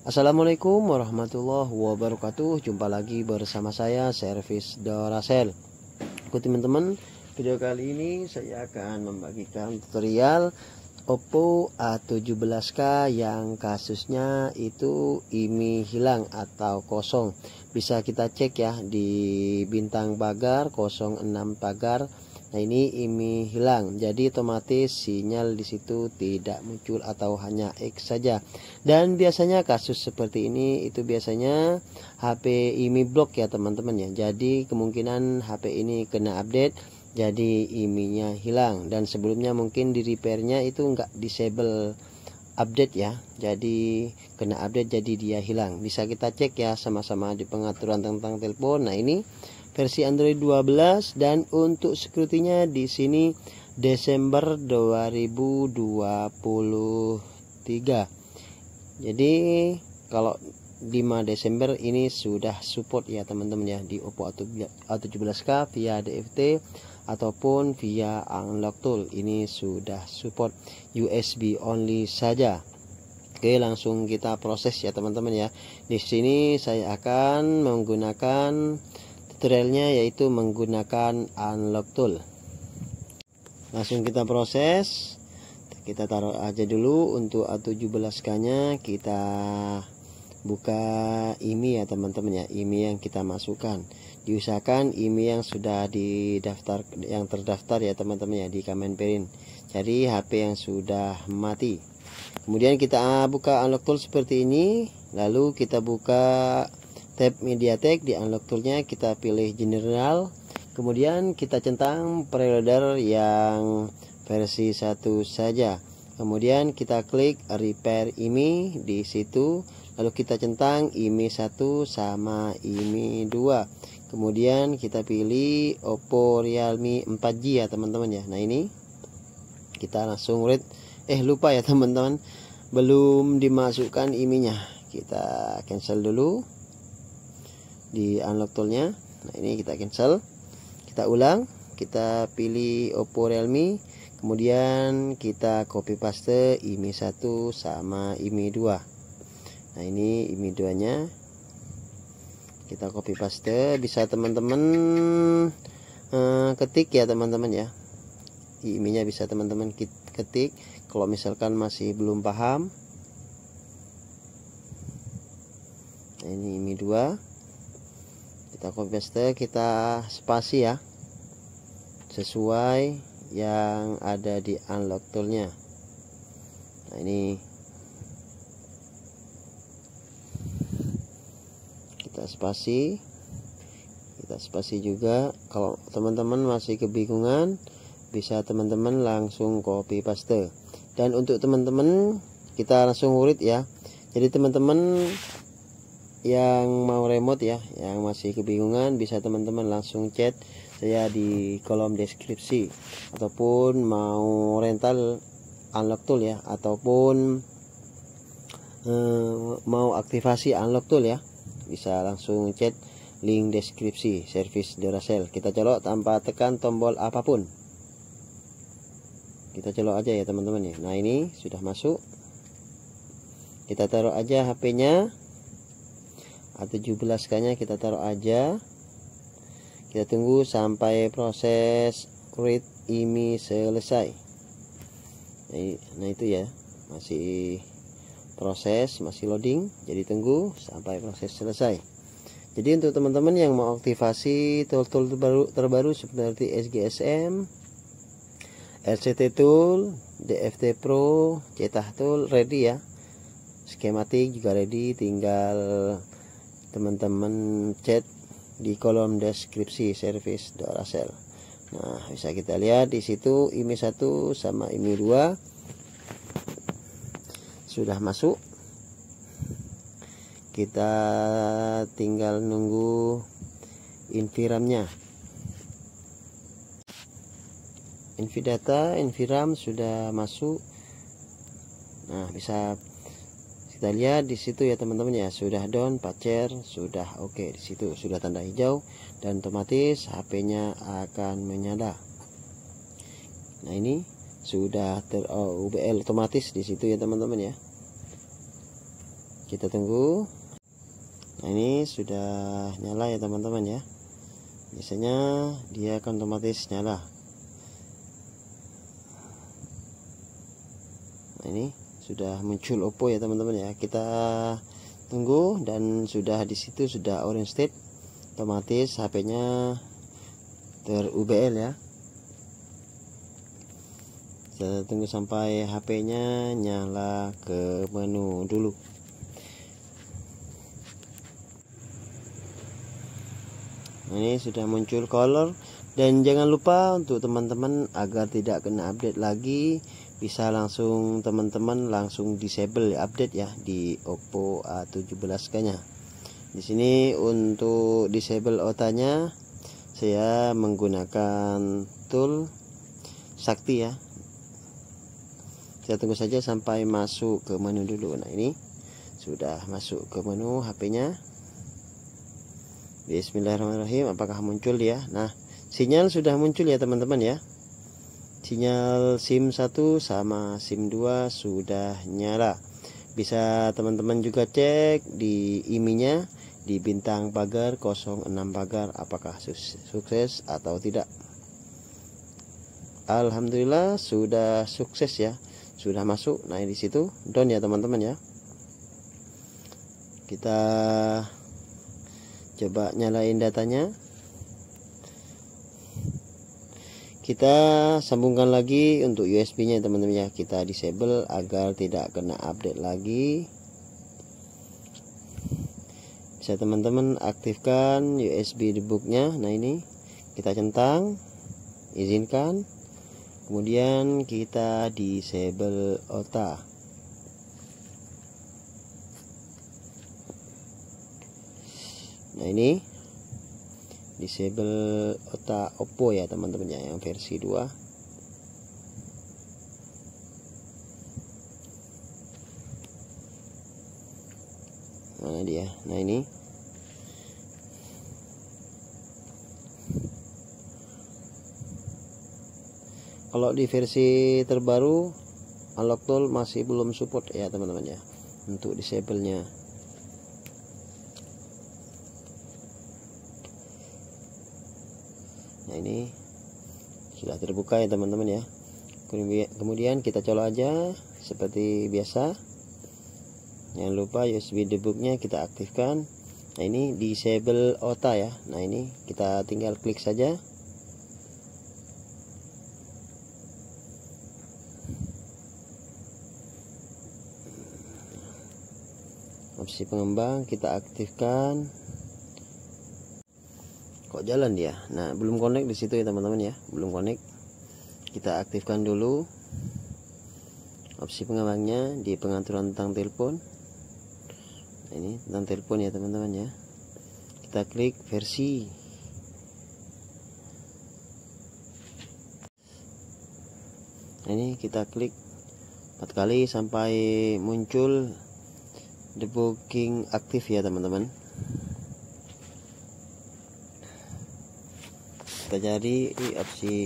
Assalamualaikum warahmatullahi wabarakatuh Jumpa lagi bersama saya Servis Dorasel Oke teman-teman Video kali ini saya akan membagikan tutorial Oppo A17K yang kasusnya itu IMI hilang atau kosong Bisa kita cek ya di bintang pagar 06 pagar Nah ini ini hilang, jadi otomatis sinyal di situ tidak muncul atau hanya X saja. Dan biasanya kasus seperti ini itu biasanya HP IMI blok ya teman-teman ya. Jadi kemungkinan HP ini kena update jadi imi hilang dan sebelumnya mungkin di repairnya itu nggak disable update ya jadi kena update jadi dia hilang bisa kita cek ya sama-sama di pengaturan tentang telepon nah ini versi Android 12 dan untuk security-nya di sini Desember 2023 jadi kalau 5 Desember ini sudah support ya teman-teman ya di Oppo A17k via DFT ataupun via unlock tool ini sudah support USB only saja Oke, langsung kita proses ya teman-teman ya. Di sini saya akan menggunakan tutorialnya yaitu menggunakan unlock tool. Langsung kita proses. Kita taruh aja dulu untuk A17K-nya kita buka IMI ya teman-teman ya IMI yang kita masukkan diusahakan IMI yang sudah didaftar yang terdaftar ya teman-teman ya di Kemenperin cari HP yang sudah mati kemudian kita ah, buka unlock tool seperti ini lalu kita buka tab Mediatek di unlock toolnya kita pilih general kemudian kita centang preloader yang versi satu saja kemudian kita klik repair IMI di situ lalu kita centang IMI 1 sama IMI 2 kemudian kita pilih Oppo Realme 4G ya teman-teman ya nah ini kita langsung read eh lupa ya teman-teman belum dimasukkan IMEI-nya kita cancel dulu di unlock toolnya nah ini kita cancel kita ulang kita pilih Oppo Realme kemudian kita copy paste IMI 1 sama IMI 2 nah ini nya kita copy paste bisa teman-teman uh, ketik ya teman-teman ya iminya bisa teman-teman ketik kalau misalkan masih belum paham nah ini imi dua kita copy paste kita spasi ya sesuai yang ada di unlock toolnya nah ini spasi kita spasi juga kalau teman-teman masih kebingungan bisa teman-teman langsung copy paste dan untuk teman-teman kita langsung urit ya jadi teman-teman yang mau remote ya yang masih kebingungan bisa teman-teman langsung chat saya di kolom deskripsi ataupun mau rental unlock tool ya ataupun eh, mau aktivasi unlock tool ya bisa langsung chat link deskripsi service Duracell kita colok tanpa tekan tombol apapun kita colok aja ya teman-teman ya nah ini sudah masuk kita taruh aja HP-nya A17 nya kita taruh aja kita tunggu sampai proses create ini selesai nah, nah itu ya masih proses masih loading jadi tunggu sampai proses selesai jadi untuk teman-teman yang mau aktivasi tool-tool terbaru, terbaru seperti SGSM RCT tool DFT Pro cetah tool ready ya skematik juga ready tinggal teman-teman chat di kolom deskripsi service Doracell. Nah, bisa kita lihat di situ IMI 1 sama IMI 2 sudah masuk kita tinggal nunggu inviramnya invidata inviram sudah masuk nah bisa kita lihat di situ ya teman-teman ya sudah down pacer sudah oke okay. di situ sudah tanda hijau dan otomatis HP-nya akan menyala nah ini sudah ter oh, UBL otomatis di situ ya teman-teman ya kita tunggu nah ini sudah nyala ya teman-teman ya biasanya dia akan otomatis nyala nah ini sudah muncul Oppo ya teman-teman ya kita tunggu dan sudah di situ sudah orange state otomatis HP-nya ter UBL ya tunggu sampai HP-nya nyala ke menu dulu nah, ini sudah muncul color dan jangan lupa untuk teman-teman agar tidak kena update lagi bisa langsung teman-teman langsung disable update ya di Oppo A17 kayaknya di sini untuk disable otanya saya menggunakan tool sakti ya kita tunggu saja sampai masuk ke menu dulu nah ini sudah masuk ke menu HP-nya Bismillahirrahmanirrahim apakah muncul ya nah sinyal sudah muncul ya teman-teman ya sinyal SIM 1 sama SIM 2 sudah nyala bisa teman-teman juga cek di iminya di bintang pagar 06 pagar apakah sukses atau tidak Alhamdulillah sudah sukses ya sudah masuk nah di situ down ya teman-teman ya kita coba nyalain datanya kita sambungkan lagi untuk USB nya teman-teman ya kita disable agar tidak kena update lagi bisa teman-teman aktifkan USB debugnya nah ini kita centang izinkan kemudian kita disable OTA. nah ini disable OTA Oppo ya teman-teman ya yang versi 2 mana dia nah ini kalau di versi terbaru unlock tool masih belum support ya teman-teman ya untuk disable nya nah ini sudah terbuka ya teman-teman ya kemudian kita colok aja seperti biasa jangan lupa USB debugnya kita aktifkan nah ini disable OTA ya nah ini kita tinggal klik saja opsi pengembang kita aktifkan kok jalan dia nah belum connect di situ ya teman-teman ya belum connect kita aktifkan dulu opsi pengembangnya di pengaturan tentang telepon nah, ini tentang telepon ya teman-teman ya kita klik versi nah, ini kita klik empat kali sampai muncul the booking aktif ya teman-teman kita cari opsi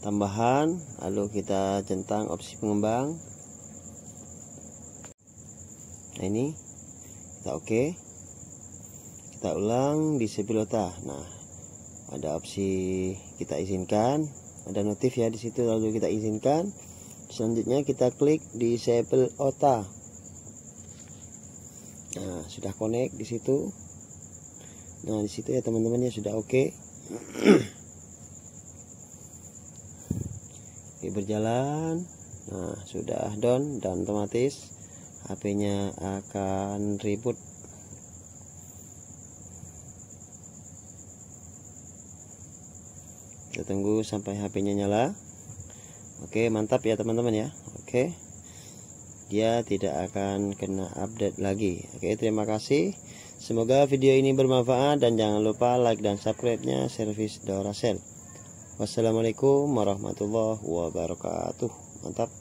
tambahan lalu kita centang opsi pengembang nah ini kita oke okay. kita ulang di sepilota nah ada opsi kita izinkan ada notif ya di situ lalu kita izinkan selanjutnya kita klik disable OTA nah sudah connect di situ nah di situ ya teman-teman ya sudah oke okay. oke berjalan nah sudah down dan otomatis HP-nya akan reboot kita tunggu sampai HP-nya nyala oke mantap ya teman-teman ya oke dia tidak akan kena update lagi oke terima kasih semoga video ini bermanfaat dan jangan lupa like dan subscribe nya service Dora Doracell wassalamualaikum warahmatullahi wabarakatuh mantap